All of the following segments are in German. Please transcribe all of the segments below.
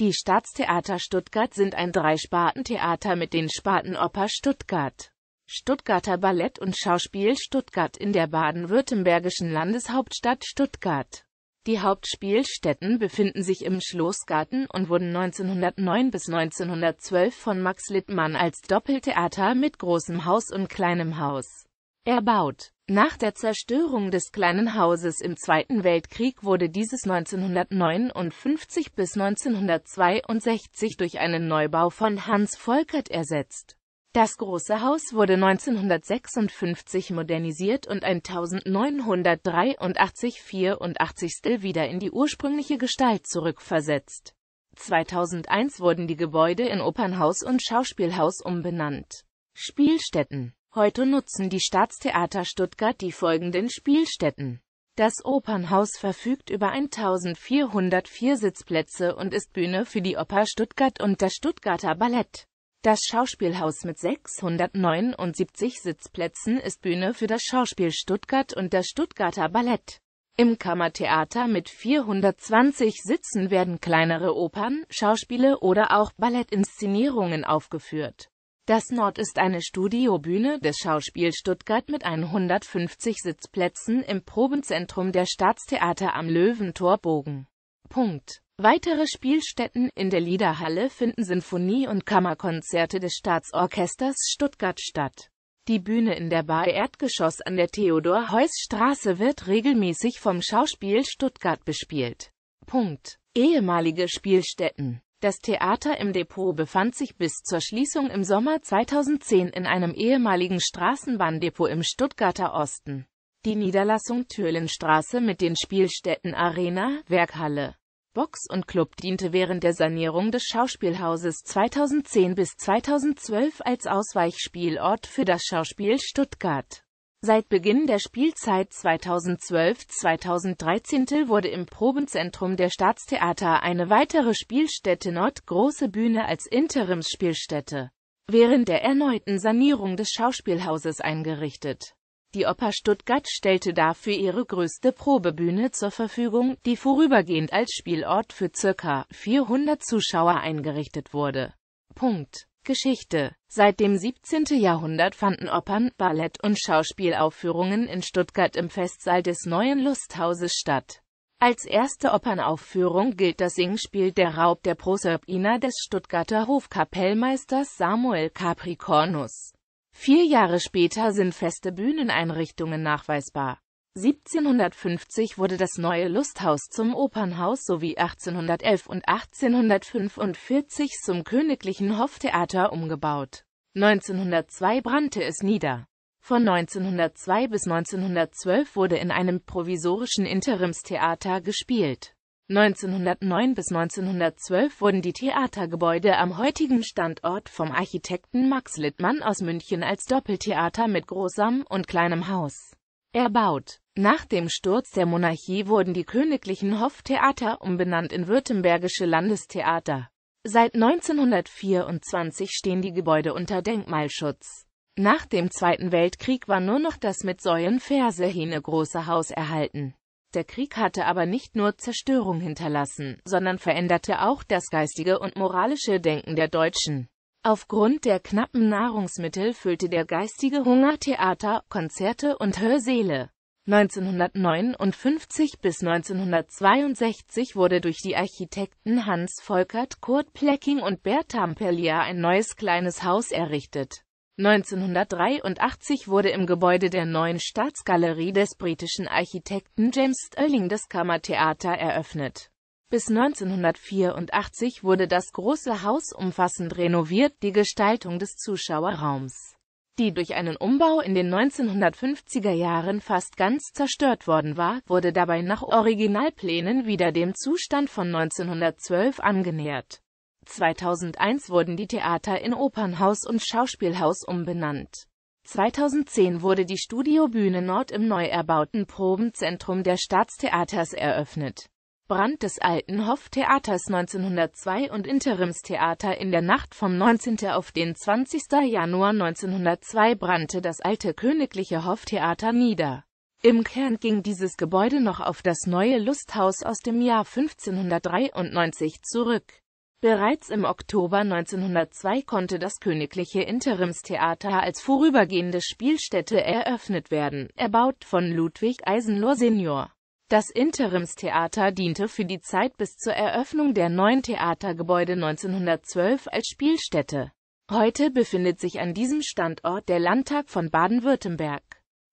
Die Staatstheater Stuttgart sind ein Dreispartentheater mit den Sparten Stuttgart, Stuttgarter Ballett und Schauspiel Stuttgart in der baden-württembergischen Landeshauptstadt Stuttgart. Die Hauptspielstätten befinden sich im Schlossgarten und wurden 1909 bis 1912 von Max Littmann als Doppeltheater mit großem Haus und kleinem Haus erbaut nach der Zerstörung des kleinen Hauses im Zweiten Weltkrieg wurde dieses 1959 bis 1962 durch einen Neubau von Hans Volkert ersetzt. Das große Haus wurde 1956 modernisiert und 1983-84 wieder in die ursprüngliche Gestalt zurückversetzt. 2001 wurden die Gebäude in Opernhaus und Schauspielhaus umbenannt. Spielstätten Heute nutzen die Staatstheater Stuttgart die folgenden Spielstätten. Das Opernhaus verfügt über 1404 Sitzplätze und ist Bühne für die Oper Stuttgart und das Stuttgarter Ballett. Das Schauspielhaus mit 679 Sitzplätzen ist Bühne für das Schauspiel Stuttgart und das Stuttgarter Ballett. Im Kammertheater mit 420 Sitzen werden kleinere Opern, Schauspiele oder auch Ballettinszenierungen aufgeführt. Das Nord ist eine Studiobühne des Schauspiel Stuttgart mit 150 Sitzplätzen im Probenzentrum der Staatstheater am Löwentorbogen. Punkt. Weitere Spielstätten in der Liederhalle finden Sinfonie- und Kammerkonzerte des Staatsorchesters Stuttgart statt. Die Bühne in der Bar Erdgeschoss an der Theodor-Heuss-Straße wird regelmäßig vom Schauspiel Stuttgart bespielt. Punkt. Ehemalige Spielstätten das Theater im Depot befand sich bis zur Schließung im Sommer 2010 in einem ehemaligen Straßenbahndepot im Stuttgarter Osten. Die Niederlassung Tölenstraße mit den Spielstätten Arena, Werkhalle, Box und Club diente während der Sanierung des Schauspielhauses 2010 bis 2012 als Ausweichspielort für das Schauspiel Stuttgart. Seit Beginn der Spielzeit 2012-2013 wurde im Probenzentrum der Staatstheater eine weitere Spielstätte Nord Große Bühne als Interimsspielstätte während der erneuten Sanierung des Schauspielhauses eingerichtet. Die Oper Stuttgart stellte dafür ihre größte Probebühne zur Verfügung, die vorübergehend als Spielort für ca. 400 Zuschauer eingerichtet wurde. Punkt. Geschichte Seit dem 17. Jahrhundert fanden Opern, Ballett- und Schauspielaufführungen in Stuttgart im Festsaal des Neuen Lusthauses statt. Als erste Opernaufführung gilt das Singspiel Der Raub der Proserpina des Stuttgarter Hofkapellmeisters Samuel Capricornus. Vier Jahre später sind feste Bühneneinrichtungen nachweisbar 1750 wurde das neue Lusthaus zum Opernhaus sowie 1811 und 1845 zum Königlichen Hoftheater umgebaut. 1902 brannte es nieder. Von 1902 bis 1912 wurde in einem provisorischen Interimstheater gespielt. 1909 bis 1912 wurden die Theatergebäude am heutigen Standort vom Architekten Max Littmann aus München als Doppeltheater mit großem und kleinem Haus erbaut. Nach dem Sturz der Monarchie wurden die königlichen Hoftheater umbenannt in Württembergische Landestheater. Seit 1924 stehen die Gebäude unter Denkmalschutz. Nach dem Zweiten Weltkrieg war nur noch das mit Säulenfersehine große Haus erhalten. Der Krieg hatte aber nicht nur Zerstörung hinterlassen, sondern veränderte auch das geistige und moralische Denken der Deutschen. Aufgrund der knappen Nahrungsmittel füllte der geistige Hunger Theater, Konzerte und Hörsäle. 1959 bis 1962 wurde durch die Architekten Hans Volkert, Kurt Plecking und Bert Tampelier ein neues kleines Haus errichtet. 1983 wurde im Gebäude der neuen Staatsgalerie des britischen Architekten James Stirling das Kammertheater eröffnet. Bis 1984 wurde das Große Haus umfassend renoviert, die Gestaltung des Zuschauerraums, die durch einen Umbau in den 1950er Jahren fast ganz zerstört worden war, wurde dabei nach Originalplänen wieder dem Zustand von 1912 angenähert. 2001 wurden die Theater in Opernhaus und Schauspielhaus umbenannt. 2010 wurde die Studiobühne Nord im neu erbauten Probenzentrum der Staatstheaters eröffnet. Brand des Alten hoff 1902 und Interimstheater in der Nacht vom 19. auf den 20. Januar 1902 brannte das alte Königliche hoff nieder. Im Kern ging dieses Gebäude noch auf das neue Lusthaus aus dem Jahr 1593 zurück. Bereits im Oktober 1902 konnte das Königliche Interimstheater als vorübergehende Spielstätte eröffnet werden, erbaut von Ludwig Eisenlohr Senior. Das Interimstheater diente für die Zeit bis zur Eröffnung der neuen Theatergebäude 1912 als Spielstätte. Heute befindet sich an diesem Standort der Landtag von Baden-Württemberg.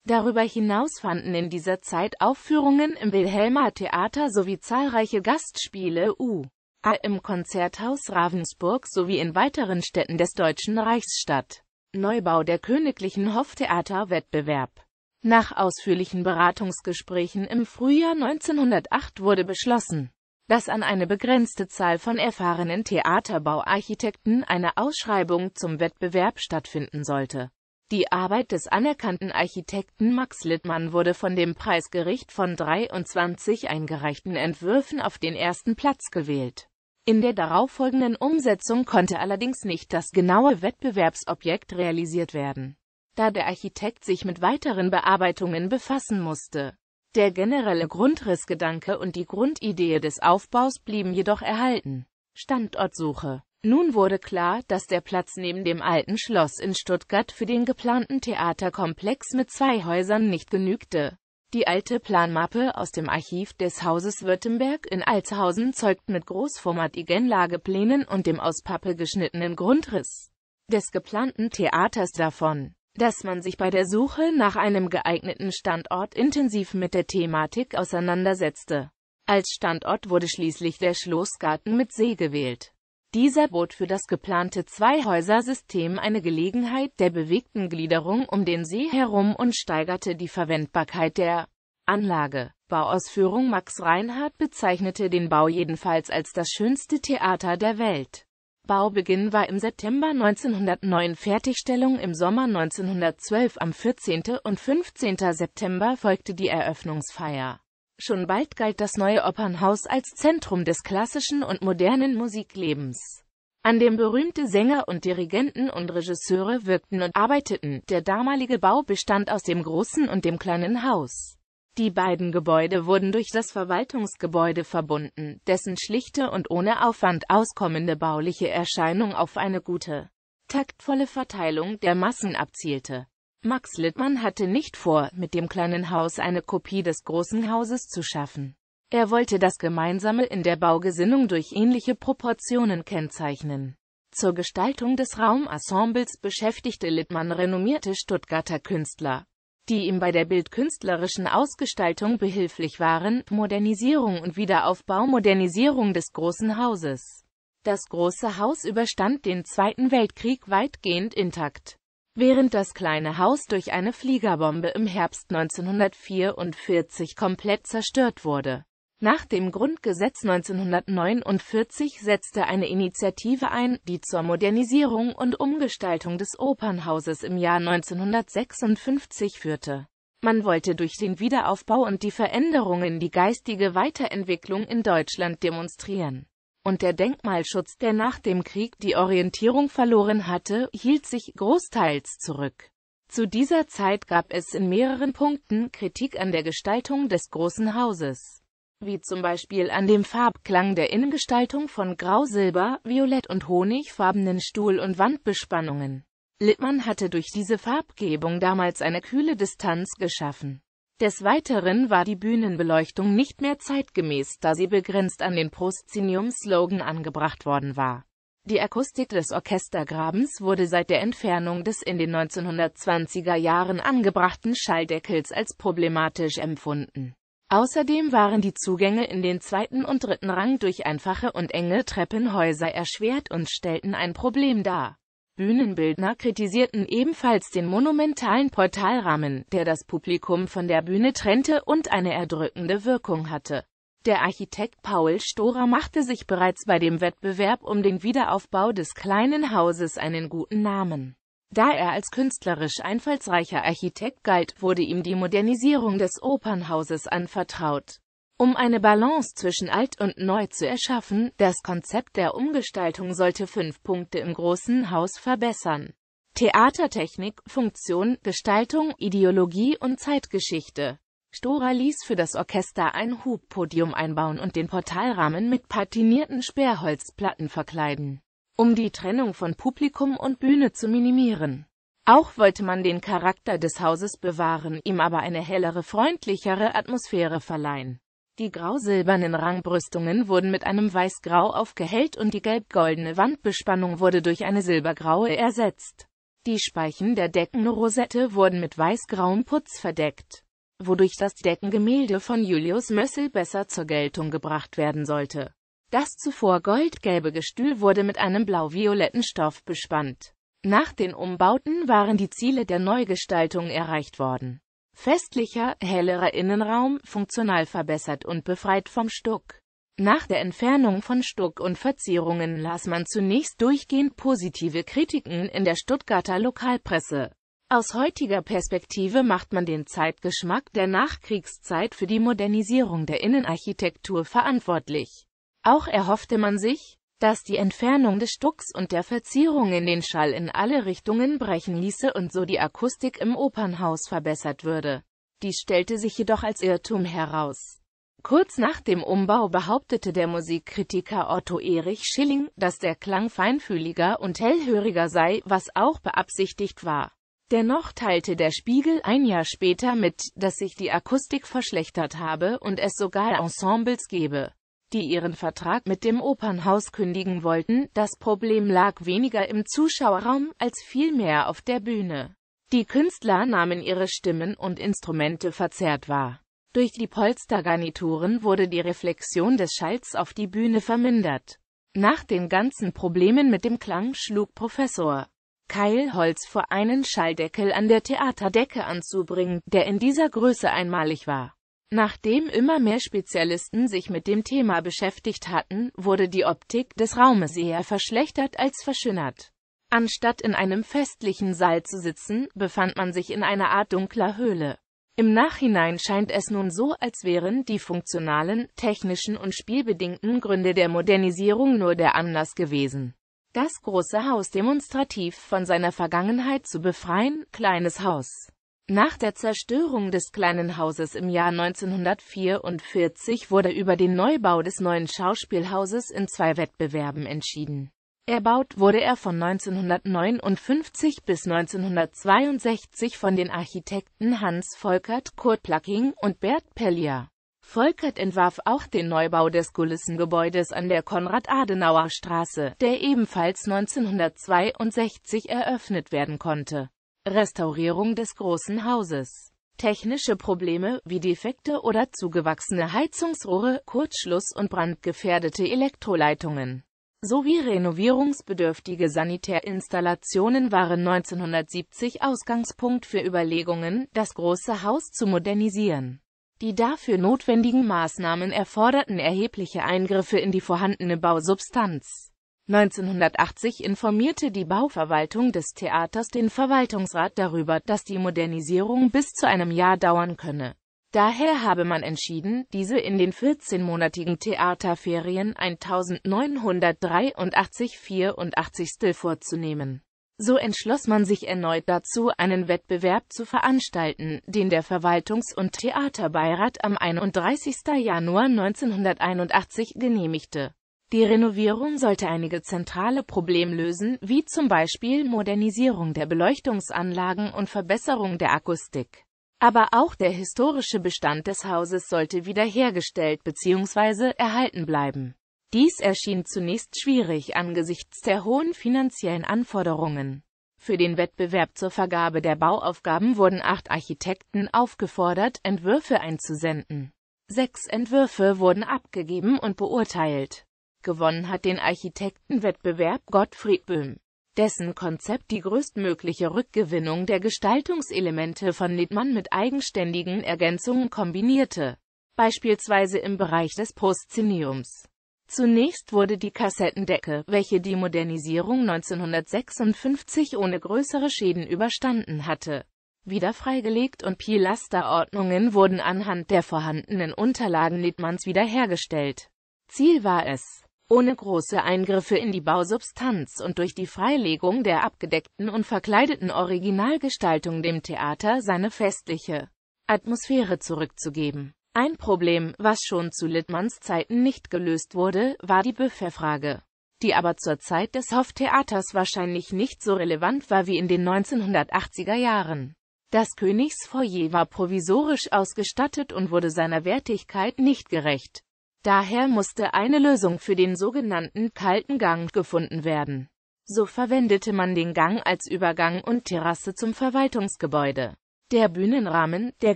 Darüber hinaus fanden in dieser Zeit Aufführungen im Wilhelmer Theater sowie zahlreiche Gastspiele U.A. im Konzerthaus Ravensburg sowie in weiteren Städten des Deutschen Reichs statt. Neubau der Königlichen Hoftheaterwettbewerb nach ausführlichen Beratungsgesprächen im Frühjahr 1908 wurde beschlossen, dass an eine begrenzte Zahl von erfahrenen Theaterbauarchitekten eine Ausschreibung zum Wettbewerb stattfinden sollte. Die Arbeit des anerkannten Architekten Max Littmann wurde von dem Preisgericht von 23 eingereichten Entwürfen auf den ersten Platz gewählt. In der darauffolgenden Umsetzung konnte allerdings nicht das genaue Wettbewerbsobjekt realisiert werden da der Architekt sich mit weiteren Bearbeitungen befassen musste. Der generelle Grundrissgedanke und die Grundidee des Aufbaus blieben jedoch erhalten. Standortsuche Nun wurde klar, dass der Platz neben dem alten Schloss in Stuttgart für den geplanten Theaterkomplex mit zwei Häusern nicht genügte. Die alte Planmappe aus dem Archiv des Hauses Württemberg in Altshausen zeugt mit großformatigen Lageplänen und dem aus Pappe geschnittenen Grundriss des geplanten Theaters davon dass man sich bei der Suche nach einem geeigneten Standort intensiv mit der Thematik auseinandersetzte. Als Standort wurde schließlich der Schlossgarten mit See gewählt. Dieser bot für das geplante Zweihäusersystem eine Gelegenheit der bewegten Gliederung um den See herum und steigerte die Verwendbarkeit der Anlage. Bauausführung Max Reinhardt bezeichnete den Bau jedenfalls als das schönste Theater der Welt. Baubeginn war im September 1909, Fertigstellung im Sommer 1912. Am 14. und 15. September folgte die Eröffnungsfeier. Schon bald galt das neue Opernhaus als Zentrum des klassischen und modernen Musiklebens an dem berühmte Sänger und Dirigenten und Regisseure wirkten und arbeiteten. Der damalige Bau bestand aus dem großen und dem kleinen Haus. Die beiden Gebäude wurden durch das Verwaltungsgebäude verbunden, dessen schlichte und ohne Aufwand auskommende bauliche Erscheinung auf eine gute, taktvolle Verteilung der Massen abzielte. Max Littmann hatte nicht vor, mit dem kleinen Haus eine Kopie des großen Hauses zu schaffen. Er wollte das Gemeinsame in der Baugesinnung durch ähnliche Proportionen kennzeichnen. Zur Gestaltung des Raumensembles beschäftigte Littmann renommierte Stuttgarter Künstler, die ihm bei der bildkünstlerischen Ausgestaltung behilflich waren, Modernisierung und Wiederaufbau Modernisierung des Großen Hauses. Das Große Haus überstand den Zweiten Weltkrieg weitgehend intakt. Während das kleine Haus durch eine Fliegerbombe im Herbst 1944 komplett zerstört wurde, nach dem Grundgesetz 1949 setzte eine Initiative ein, die zur Modernisierung und Umgestaltung des Opernhauses im Jahr 1956 führte. Man wollte durch den Wiederaufbau und die Veränderungen die geistige Weiterentwicklung in Deutschland demonstrieren. Und der Denkmalschutz, der nach dem Krieg die Orientierung verloren hatte, hielt sich großteils zurück. Zu dieser Zeit gab es in mehreren Punkten Kritik an der Gestaltung des Großen Hauses wie zum Beispiel an dem Farbklang der Innengestaltung von Grau, Silber, Violett und honigfarbenen Stuhl- und Wandbespannungen. Littmann hatte durch diese Farbgebung damals eine kühle Distanz geschaffen. Des Weiteren war die Bühnenbeleuchtung nicht mehr zeitgemäß, da sie begrenzt an den proszenium slogan angebracht worden war. Die Akustik des Orchestergrabens wurde seit der Entfernung des in den 1920er Jahren angebrachten Schalldeckels als problematisch empfunden. Außerdem waren die Zugänge in den zweiten und dritten Rang durch einfache und enge Treppenhäuser erschwert und stellten ein Problem dar. Bühnenbildner kritisierten ebenfalls den monumentalen Portalrahmen, der das Publikum von der Bühne trennte und eine erdrückende Wirkung hatte. Der Architekt Paul Storer machte sich bereits bei dem Wettbewerb um den Wiederaufbau des kleinen Hauses einen guten Namen. Da er als künstlerisch einfallsreicher Architekt galt, wurde ihm die Modernisierung des Opernhauses anvertraut. Um eine Balance zwischen alt und neu zu erschaffen, das Konzept der Umgestaltung sollte fünf Punkte im Großen Haus verbessern. Theatertechnik, Funktion, Gestaltung, Ideologie und Zeitgeschichte. Stora ließ für das Orchester ein Hubpodium einbauen und den Portalrahmen mit patinierten Sperrholzplatten verkleiden um die Trennung von Publikum und Bühne zu minimieren. Auch wollte man den Charakter des Hauses bewahren, ihm aber eine hellere, freundlichere Atmosphäre verleihen. Die grausilbernen Rangbrüstungen wurden mit einem weiß-grau aufgehellt und die gelb-goldene Wandbespannung wurde durch eine silbergraue ersetzt. Die Speichen der Deckenrosette wurden mit weiß-grauem Putz verdeckt, wodurch das Deckengemälde von Julius Mössel besser zur Geltung gebracht werden sollte. Das zuvor goldgelbe Gestühl wurde mit einem blau-violetten Stoff bespannt. Nach den Umbauten waren die Ziele der Neugestaltung erreicht worden. Festlicher, hellerer Innenraum, funktional verbessert und befreit vom Stuck. Nach der Entfernung von Stuck und Verzierungen las man zunächst durchgehend positive Kritiken in der Stuttgarter Lokalpresse. Aus heutiger Perspektive macht man den Zeitgeschmack der Nachkriegszeit für die Modernisierung der Innenarchitektur verantwortlich. Auch erhoffte man sich, dass die Entfernung des Stucks und der Verzierungen den Schall in alle Richtungen brechen ließe und so die Akustik im Opernhaus verbessert würde. Dies stellte sich jedoch als Irrtum heraus. Kurz nach dem Umbau behauptete der Musikkritiker Otto Erich Schilling, dass der Klang feinfühliger und hellhöriger sei, was auch beabsichtigt war. Dennoch teilte der Spiegel ein Jahr später mit, dass sich die Akustik verschlechtert habe und es sogar Ensembles gebe, die ihren Vertrag mit dem Opernhaus kündigen wollten. Das Problem lag weniger im Zuschauerraum, als vielmehr auf der Bühne. Die Künstler nahmen ihre Stimmen und Instrumente verzerrt wahr. Durch die Polstergarnituren wurde die Reflexion des Schalls auf die Bühne vermindert. Nach den ganzen Problemen mit dem Klang schlug Professor Keilholz vor, einen Schalldeckel an der Theaterdecke anzubringen, der in dieser Größe einmalig war. Nachdem immer mehr Spezialisten sich mit dem Thema beschäftigt hatten, wurde die Optik des Raumes eher verschlechtert als verschönert. Anstatt in einem festlichen Saal zu sitzen, befand man sich in einer Art dunkler Höhle. Im Nachhinein scheint es nun so, als wären die funktionalen, technischen und spielbedingten Gründe der Modernisierung nur der Anlass gewesen. Das große Haus demonstrativ von seiner Vergangenheit zu befreien, kleines Haus. Nach der Zerstörung des kleinen Hauses im Jahr 1944 wurde über den Neubau des neuen Schauspielhauses in zwei Wettbewerben entschieden. Erbaut wurde er von 1959 bis 1962 von den Architekten Hans Volkert, Kurt Placking und Bert Pellier. Volkert entwarf auch den Neubau des Kulissengebäudes an der Konrad-Adenauer-Straße, der ebenfalls 1962 eröffnet werden konnte. Restaurierung des Großen Hauses. Technische Probleme, wie defekte oder zugewachsene Heizungsrohre, Kurzschluss und brandgefährdete Elektroleitungen sowie renovierungsbedürftige Sanitärinstallationen waren 1970 Ausgangspunkt für Überlegungen, das große Haus zu modernisieren. Die dafür notwendigen Maßnahmen erforderten erhebliche Eingriffe in die vorhandene Bausubstanz. 1980 informierte die Bauverwaltung des Theaters den Verwaltungsrat darüber, dass die Modernisierung bis zu einem Jahr dauern könne. Daher habe man entschieden, diese in den 14-monatigen Theaterferien 1983-84 vorzunehmen. So entschloss man sich erneut dazu, einen Wettbewerb zu veranstalten, den der Verwaltungs- und Theaterbeirat am 31. Januar 1981 genehmigte die Renovierung sollte einige zentrale Probleme lösen, wie zum Beispiel Modernisierung der Beleuchtungsanlagen und Verbesserung der Akustik. Aber auch der historische Bestand des Hauses sollte wiederhergestellt bzw. erhalten bleiben. Dies erschien zunächst schwierig angesichts der hohen finanziellen Anforderungen. Für den Wettbewerb zur Vergabe der Bauaufgaben wurden acht Architekten aufgefordert, Entwürfe einzusenden. Sechs Entwürfe wurden abgegeben und beurteilt. Gewonnen hat den Architektenwettbewerb Gottfried Böhm, dessen Konzept die größtmögliche Rückgewinnung der Gestaltungselemente von Littmann mit eigenständigen Ergänzungen kombinierte, beispielsweise im Bereich des Proszeniums. Zunächst wurde die Kassettendecke, welche die Modernisierung 1956 ohne größere Schäden überstanden hatte, wieder freigelegt und Pilasterordnungen wurden anhand der vorhandenen Unterlagen Littmanns wiederhergestellt. Ziel war es, ohne große Eingriffe in die Bausubstanz und durch die Freilegung der abgedeckten und verkleideten Originalgestaltung dem Theater seine festliche Atmosphäre zurückzugeben. Ein Problem, was schon zu Littmanns Zeiten nicht gelöst wurde, war die Buffetfrage, die aber zur Zeit des Hofftheaters wahrscheinlich nicht so relevant war wie in den 1980er Jahren. Das Königsfoyer war provisorisch ausgestattet und wurde seiner Wertigkeit nicht gerecht. Daher musste eine Lösung für den sogenannten kalten Gang gefunden werden. So verwendete man den Gang als Übergang und Terrasse zum Verwaltungsgebäude. Der Bühnenrahmen, der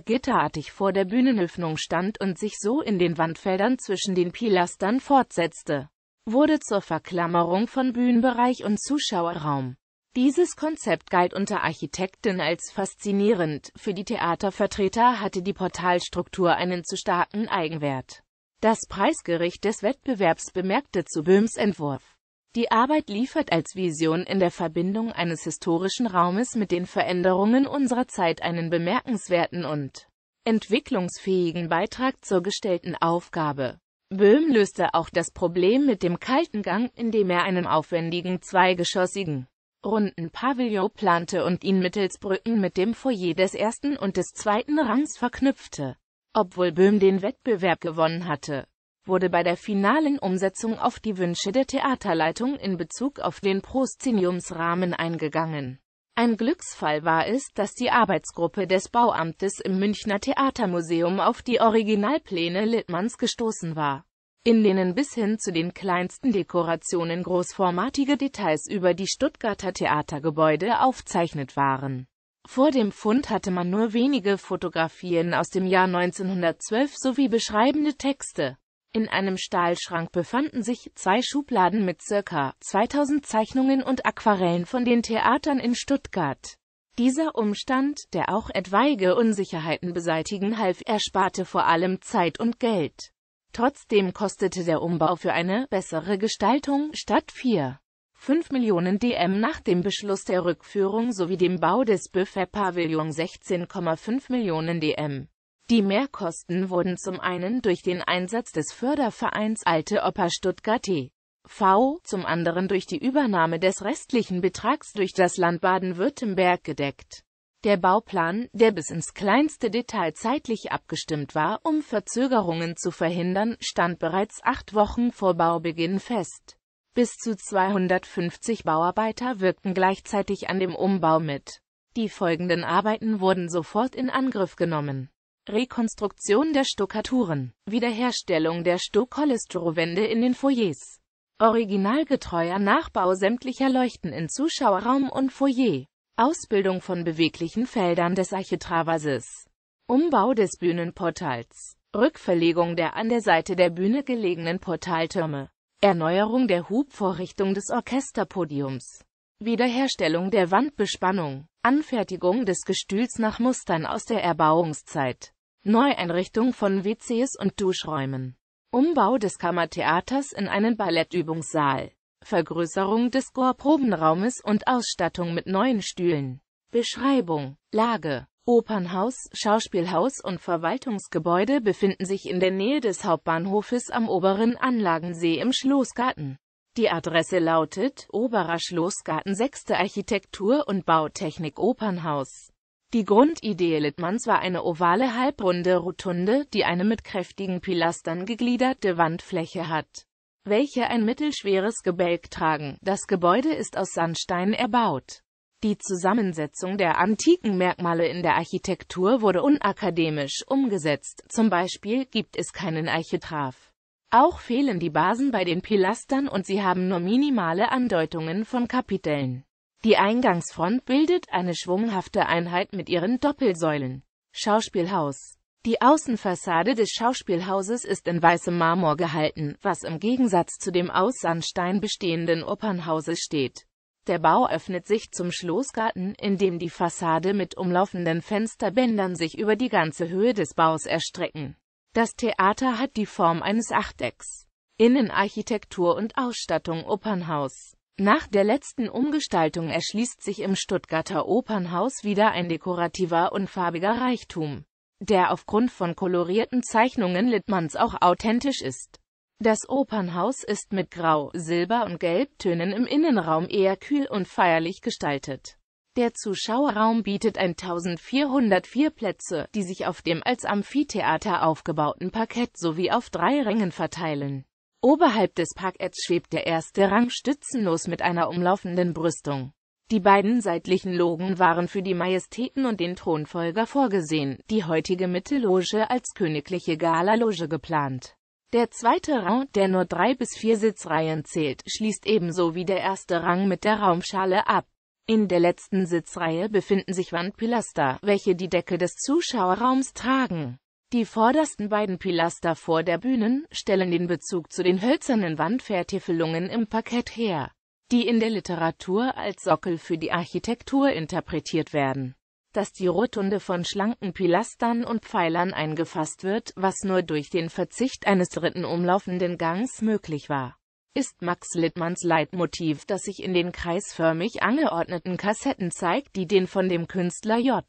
gitterartig vor der Bühnenöffnung stand und sich so in den Wandfeldern zwischen den Pilastern fortsetzte, wurde zur Verklammerung von Bühnenbereich und Zuschauerraum. Dieses Konzept galt unter Architekten als faszinierend, für die Theatervertreter hatte die Portalstruktur einen zu starken Eigenwert. Das Preisgericht des Wettbewerbs bemerkte zu Böhms Entwurf. Die Arbeit liefert als Vision in der Verbindung eines historischen Raumes mit den Veränderungen unserer Zeit einen bemerkenswerten und entwicklungsfähigen Beitrag zur gestellten Aufgabe. Böhm löste auch das Problem mit dem kalten Gang, indem er einen aufwendigen zweigeschossigen, runden Pavillon plante und ihn mittels Brücken mit dem Foyer des ersten und des zweiten Rangs verknüpfte. Obwohl Böhm den Wettbewerb gewonnen hatte, wurde bei der finalen Umsetzung auf die Wünsche der Theaterleitung in Bezug auf den Proszeniumsrahmen eingegangen. Ein Glücksfall war es, dass die Arbeitsgruppe des Bauamtes im Münchner Theatermuseum auf die Originalpläne Littmanns gestoßen war, in denen bis hin zu den kleinsten Dekorationen großformatige Details über die Stuttgarter Theatergebäude aufzeichnet waren. Vor dem Fund hatte man nur wenige Fotografien aus dem Jahr 1912 sowie beschreibende Texte. In einem Stahlschrank befanden sich zwei Schubladen mit ca. 2000 Zeichnungen und Aquarellen von den Theatern in Stuttgart. Dieser Umstand, der auch etwaige Unsicherheiten beseitigen half, ersparte vor allem Zeit und Geld. Trotzdem kostete der Umbau für eine bessere Gestaltung statt vier. 5 Millionen DM nach dem Beschluss der Rückführung sowie dem Bau des Buffet-Pavillon 16,5 Millionen DM. Die Mehrkosten wurden zum einen durch den Einsatz des Fördervereins Alte Oper Stuttgart TV, zum anderen durch die Übernahme des restlichen Betrags durch das Land Baden-Württemberg gedeckt. Der Bauplan, der bis ins kleinste Detail zeitlich abgestimmt war, um Verzögerungen zu verhindern, stand bereits acht Wochen vor Baubeginn fest. Bis zu 250 Bauarbeiter wirkten gleichzeitig an dem Umbau mit. Die folgenden Arbeiten wurden sofort in Angriff genommen. Rekonstruktion der Stuckaturen, Wiederherstellung der Stuckollestrowände in den Foyers, originalgetreuer Nachbau sämtlicher Leuchten in Zuschauerraum und Foyer, Ausbildung von beweglichen Feldern des Architravases, Umbau des Bühnenportals, Rückverlegung der an der Seite der Bühne gelegenen Portaltürme, Erneuerung der Hubvorrichtung des Orchesterpodiums, Wiederherstellung der Wandbespannung, Anfertigung des Gestühls nach Mustern aus der Erbauungszeit, Neueinrichtung von WCs und Duschräumen, Umbau des Kammertheaters in einen Ballettübungssaal, Vergrößerung des Chorprobenraumes und Ausstattung mit neuen Stühlen. Beschreibung, Lage Opernhaus, Schauspielhaus und Verwaltungsgebäude befinden sich in der Nähe des Hauptbahnhofes am oberen Anlagensee im Schlossgarten. Die Adresse lautet Oberer Schlossgarten 6. Architektur und Bautechnik Opernhaus. Die Grundidee Littmanns war eine ovale halbrunde Rotunde, die eine mit kräftigen Pilastern gegliederte Wandfläche hat, welche ein mittelschweres Gebälk tragen. Das Gebäude ist aus Sandstein erbaut. Die Zusammensetzung der antiken Merkmale in der Architektur wurde unakademisch umgesetzt, zum Beispiel gibt es keinen Architrav. Auch fehlen die Basen bei den Pilastern und sie haben nur minimale Andeutungen von Kapitellen. Die Eingangsfront bildet eine schwunghafte Einheit mit ihren Doppelsäulen. Schauspielhaus Die Außenfassade des Schauspielhauses ist in weißem Marmor gehalten, was im Gegensatz zu dem aus Sandstein bestehenden Opernhauses steht. Der Bau öffnet sich zum Schlossgarten, in dem die Fassade mit umlaufenden Fensterbändern sich über die ganze Höhe des Baus erstrecken. Das Theater hat die Form eines Achtecks. Innenarchitektur und Ausstattung Opernhaus Nach der letzten Umgestaltung erschließt sich im Stuttgarter Opernhaus wieder ein dekorativer und farbiger Reichtum, der aufgrund von kolorierten Zeichnungen Littmanns auch authentisch ist. Das Opernhaus ist mit Grau, Silber und Gelbtönen im Innenraum eher kühl und feierlich gestaltet. Der Zuschauerraum bietet 1404 Plätze, die sich auf dem als Amphitheater aufgebauten Parkett sowie auf drei Rängen verteilen. Oberhalb des Parketts schwebt der erste Rang stützenlos mit einer umlaufenden Brüstung. Die beiden seitlichen Logen waren für die Majestäten und den Thronfolger vorgesehen, die heutige Mittelloge als königliche Galaloge geplant. Der zweite Rang, der nur drei bis vier Sitzreihen zählt, schließt ebenso wie der erste Rang mit der Raumschale ab. In der letzten Sitzreihe befinden sich Wandpilaster, welche die Decke des Zuschauerraums tragen. Die vordersten beiden Pilaster vor der Bühnen stellen den Bezug zu den hölzernen Wandvertäfelungen im Parkett her, die in der Literatur als Sockel für die Architektur interpretiert werden dass die Rotunde von schlanken Pilastern und Pfeilern eingefasst wird, was nur durch den Verzicht eines dritten umlaufenden Gangs möglich war ist Max Littmanns Leitmotiv, das sich in den kreisförmig angeordneten Kassetten zeigt, die den von dem Künstler J.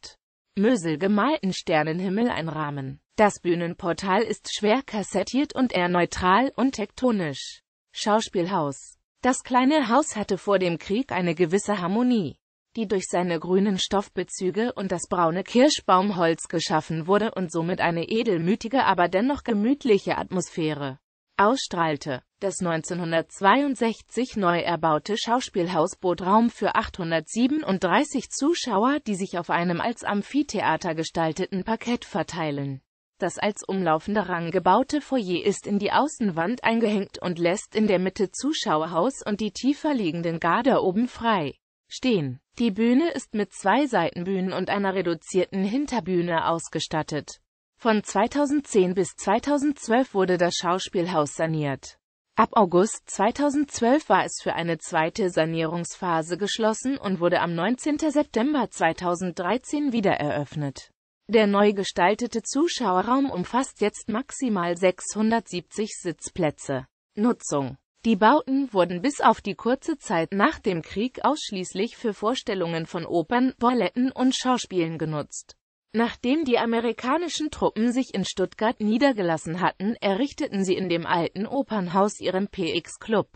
Mösel gemalten Sternenhimmel einrahmen. Das Bühnenportal ist schwer kassettiert und eher neutral und tektonisch. Schauspielhaus Das kleine Haus hatte vor dem Krieg eine gewisse Harmonie die durch seine grünen Stoffbezüge und das braune Kirschbaumholz geschaffen wurde und somit eine edelmütige, aber dennoch gemütliche Atmosphäre ausstrahlte. Das 1962 neu erbaute Schauspielhaus bot Raum für 837 Zuschauer, die sich auf einem als Amphitheater gestalteten Parkett verteilen. Das als umlaufende Rang gebaute Foyer ist in die Außenwand eingehängt und lässt in der Mitte Zuschauerhaus und die tiefer liegenden oben frei stehen. Die Bühne ist mit zwei Seitenbühnen und einer reduzierten Hinterbühne ausgestattet. Von 2010 bis 2012 wurde das Schauspielhaus saniert. Ab August 2012 war es für eine zweite Sanierungsphase geschlossen und wurde am 19. September 2013 wieder eröffnet. Der neu gestaltete Zuschauerraum umfasst jetzt maximal 670 Sitzplätze. Nutzung die Bauten wurden bis auf die kurze Zeit nach dem Krieg ausschließlich für Vorstellungen von Opern, Balletten und Schauspielen genutzt. Nachdem die amerikanischen Truppen sich in Stuttgart niedergelassen hatten, errichteten sie in dem alten Opernhaus ihren PX-Club,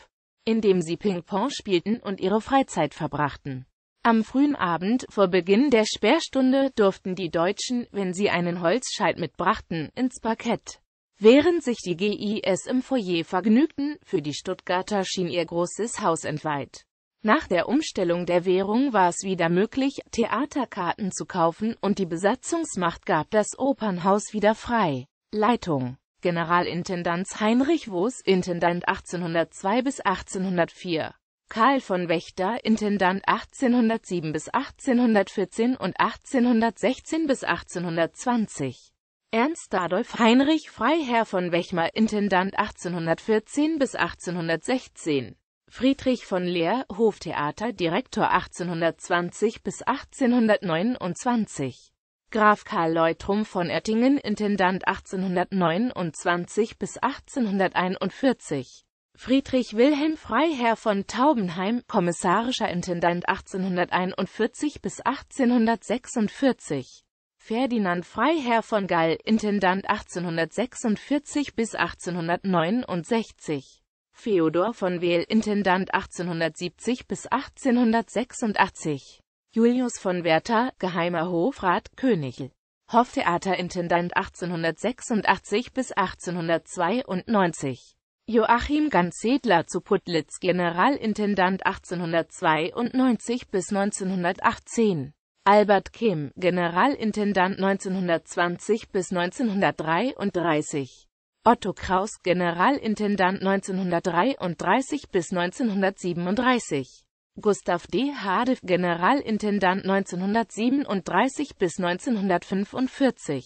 in dem sie Ping-Pong spielten und ihre Freizeit verbrachten. Am frühen Abend, vor Beginn der Sperrstunde, durften die Deutschen, wenn sie einen Holzscheit mitbrachten, ins Parkett. Während sich die GIS im Foyer vergnügten, für die Stuttgarter schien ihr großes Haus entweiht. Nach der Umstellung der Währung war es wieder möglich, Theaterkarten zu kaufen und die Besatzungsmacht gab das Opernhaus wieder frei. Leitung Generalintendanz Heinrich Wos, Intendant 1802 bis 1804, Karl von Wächter, Intendant 1807 bis 1814 und 1816 bis 1820. Ernst Adolf Heinrich Freiherr von Wechmar, Intendant 1814 bis 1816 Friedrich von Leer, Hoftheater Direktor 1820 bis 1829 Graf Karl Leutrum von Oettingen, Intendant 1829 bis 1841 Friedrich Wilhelm Freiherr von Taubenheim, kommissarischer Intendant 1841 bis 1846 Ferdinand Freiherr von Gall, Intendant 1846 bis 1869 Feodor von Wehl, Intendant 1870 bis 1886 Julius von Werther, Geheimer Hofrat, Königl Hoftheaterintendant 1886 bis 1892 Joachim Ganzedler zu Putlitz Generalintendant 1892 bis 1918 Albert Kim, Generalintendant 1920 bis 1933. Otto Kraus, Generalintendant 1933 bis 1937. Gustav D. Hade, Generalintendant 1937 bis 1945.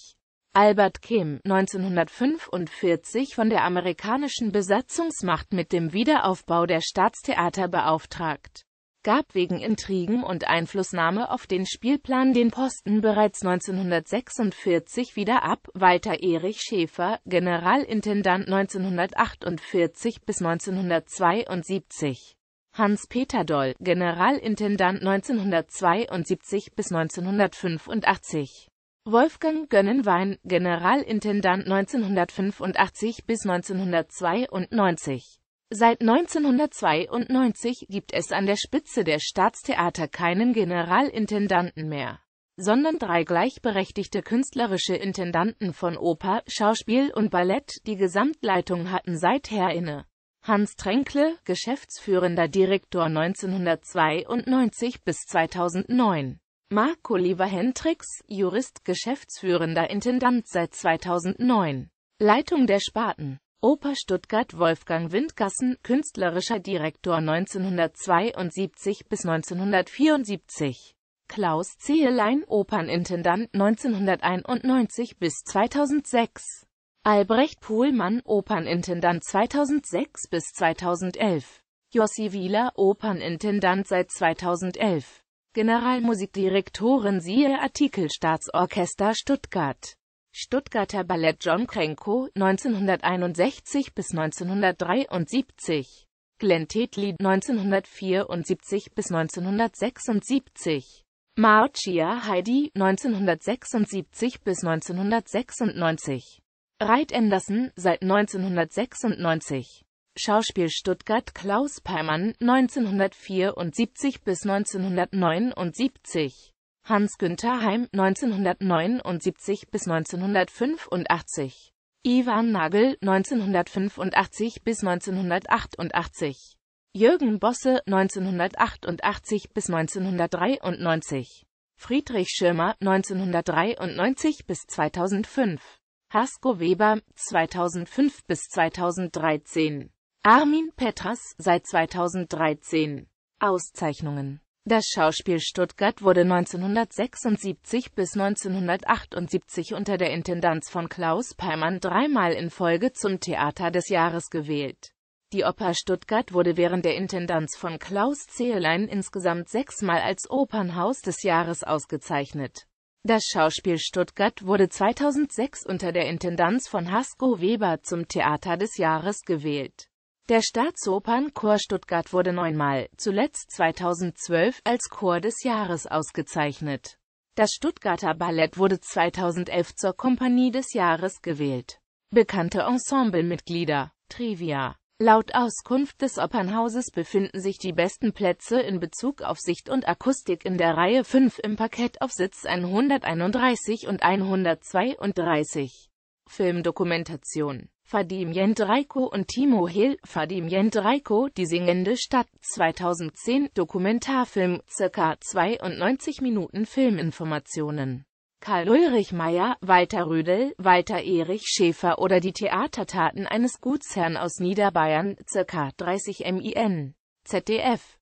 Albert Kim, 1945 von der amerikanischen Besatzungsmacht mit dem Wiederaufbau der Staatstheater beauftragt gab wegen Intrigen und Einflussnahme auf den Spielplan den Posten bereits 1946 wieder ab. Walter Erich Schäfer, Generalintendant 1948 bis 1972 Hans-Peter Doll, Generalintendant 1972 bis 1985 Wolfgang Gönnenwein, Generalintendant 1985 bis 1992 Seit 1992 gibt es an der Spitze der Staatstheater keinen Generalintendanten mehr, sondern drei gleichberechtigte künstlerische Intendanten von Oper, Schauspiel und Ballett, die Gesamtleitung hatten seither inne. Hans Tränkle, geschäftsführender Direktor 1992 bis 2009. Marco Oliver Hendricks, Jurist, geschäftsführender Intendant seit 2009. Leitung der Spaten Oper Stuttgart Wolfgang Windgassen, künstlerischer Direktor 1972 bis 1974. Klaus Zehelein, Opernintendant 1991 bis 2006. Albrecht Pohlmann, Opernintendant 2006 bis 2011. Jossi Wieler, Opernintendant seit 2011. Generalmusikdirektorin siehe Artikel Staatsorchester Stuttgart Stuttgarter Ballett John Krenko, 1961 bis 1973. Glenn Tetli, 1974 bis 1976. Marcia Heidi, 1976 bis 1996. Reit Anderson, seit 1996. Schauspiel Stuttgart Klaus Peimann, 1974 bis 1979. Hans-Günther Heim, 1979 bis 1985. Ivan Nagel, 1985 bis 1988. Jürgen Bosse, 1988 bis 1993. Friedrich Schirmer, 1993 bis 2005. Hasko Weber, 2005 bis 2013. Armin Petras, seit 2013. Auszeichnungen das Schauspiel Stuttgart wurde 1976 bis 1978 unter der Intendanz von Klaus Peimann dreimal in Folge zum Theater des Jahres gewählt. Die Oper Stuttgart wurde während der Intendanz von Klaus Zehlein insgesamt sechsmal als Opernhaus des Jahres ausgezeichnet. Das Schauspiel Stuttgart wurde 2006 unter der Intendanz von Hasko Weber zum Theater des Jahres gewählt. Der Staatsopernchor Stuttgart wurde neunmal, zuletzt 2012, als Chor des Jahres ausgezeichnet. Das Stuttgarter Ballett wurde 2011 zur Kompanie des Jahres gewählt. Bekannte Ensemblemitglieder Trivia Laut Auskunft des Opernhauses befinden sich die besten Plätze in Bezug auf Sicht und Akustik in der Reihe 5 im Parkett auf Sitz 131 und 132. Filmdokumentation Fadim Jendreiko und Timo Hill, Fadim Jendreiko, Die singende Stadt, 2010, Dokumentarfilm, ca. 92 Minuten Filminformationen. Karl Ulrich Meyer, Walter Rödel, Walter Erich Schäfer oder die Theatertaten eines Gutsherrn aus Niederbayern, ca. 30 MIN. ZDF